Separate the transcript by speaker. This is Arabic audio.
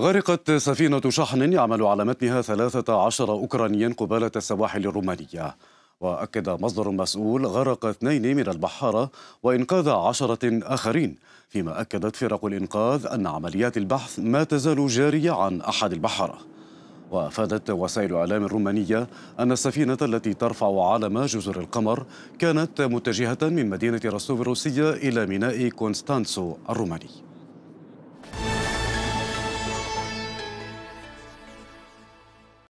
Speaker 1: غرقت سفينة شحن يعمل على متنها 13 أوكرانيا قبالة السواحل الرومانية وأكد مصدر مسؤول غرق اثنين من البحارة وإنقاذ عشرة آخرين فيما أكدت فرق الإنقاذ أن عمليات البحث ما تزال جارية عن أحد البحارة وأفادت وسائل إعلام الرومانية أن السفينة التي ترفع علم جزر القمر كانت متجهة من مدينة رستوف الروسية إلى ميناء كونستانسو الروماني